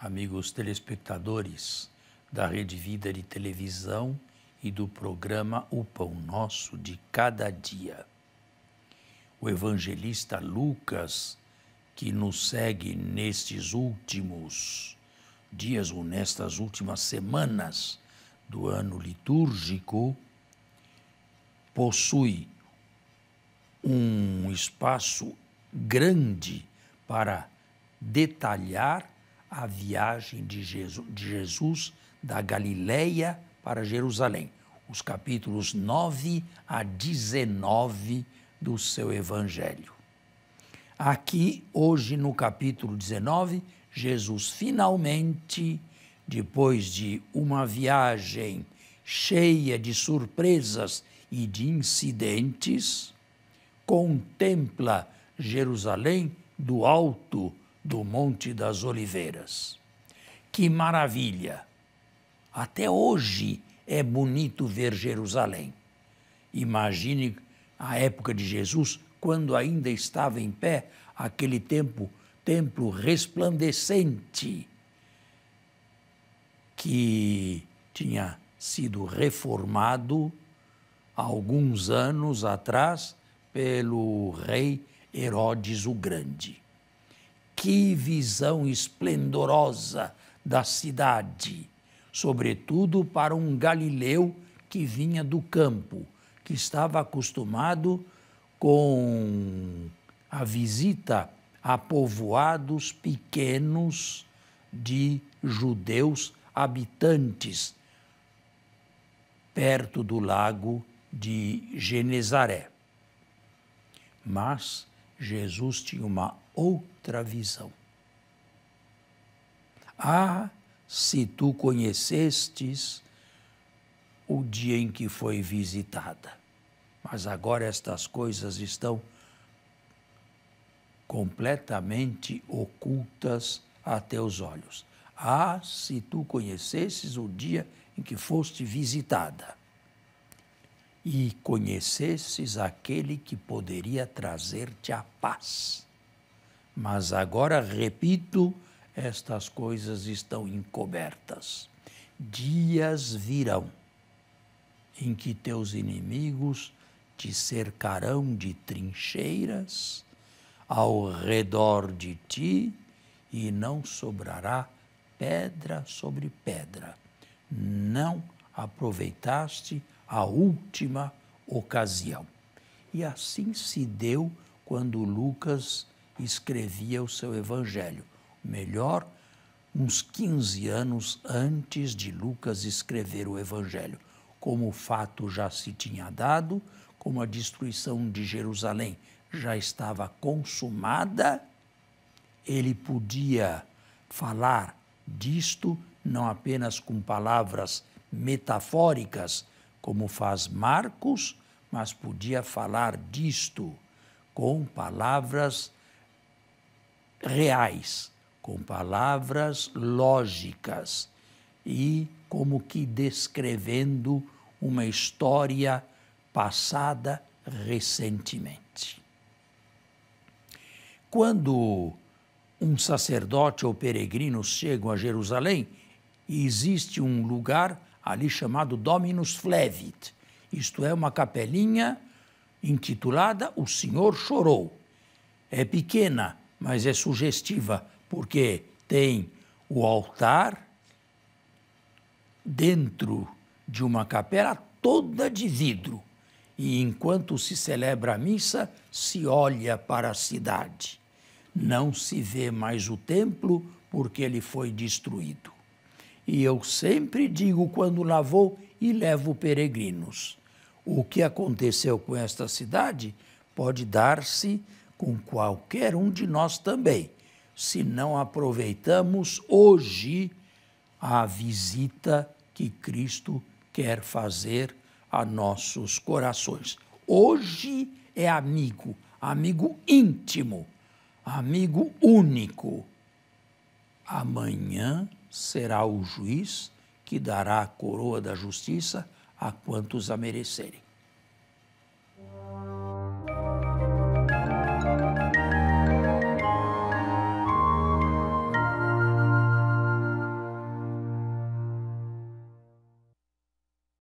amigos telespectadores da Rede Vida de Televisão e do programa O Pão Nosso de Cada Dia. O evangelista Lucas, que nos segue nestes últimos dias ou nestas últimas semanas do ano litúrgico, possui um espaço grande para detalhar a viagem de Jesus, de Jesus da Galileia para Jerusalém, os capítulos 9 a 19 do seu Evangelho. Aqui, hoje no capítulo 19, Jesus finalmente, depois de uma viagem cheia de surpresas e de incidentes, contempla Jerusalém do alto do Monte das Oliveiras. Que maravilha! Até hoje é bonito ver Jerusalém. Imagine a época de Jesus, quando ainda estava em pé aquele tempo, templo resplandecente que tinha sido reformado alguns anos atrás pelo rei Herodes o Grande. Que visão esplendorosa da cidade! Sobretudo para um galileu que vinha do campo, que estava acostumado com a visita a povoados pequenos de judeus habitantes perto do lago de Genezaré. Mas Jesus tinha uma outra visão. Ah, se tu conhecestes o dia em que foi visitada. Mas agora estas coisas estão completamente ocultas a teus olhos. Ah, se tu conhecesses o dia em que foste visitada e conhecesses aquele que poderia trazer-te a paz. Mas agora, repito, estas coisas estão encobertas. Dias virão em que teus inimigos te cercarão de trincheiras ao redor de ti e não sobrará pedra sobre pedra. Não aproveitaste a última ocasião. E assim se deu quando Lucas escrevia o seu evangelho. Melhor, uns 15 anos antes de Lucas escrever o evangelho. Como o fato já se tinha dado, como a destruição de Jerusalém já estava consumada, ele podia falar disto não apenas com palavras metafóricas, como faz Marcos, mas podia falar disto com palavras reais, com palavras lógicas e como que descrevendo uma história passada recentemente. Quando um sacerdote ou peregrinos chegam a Jerusalém, existe um lugar ali chamado Dominus Flevit, isto é, uma capelinha intitulada O Senhor Chorou. É pequena, mas é sugestiva, porque tem o altar dentro de uma capela toda de vidro. E enquanto se celebra a missa, se olha para a cidade. Não se vê mais o templo porque ele foi destruído. E eu sempre digo quando lá vou e levo peregrinos. O que aconteceu com esta cidade pode dar-se com qualquer um de nós também, se não aproveitamos hoje a visita que Cristo quer fazer a nossos corações. Hoje é amigo, amigo íntimo, amigo único. Amanhã será o juiz que dará a coroa da justiça a quantos a merecerem.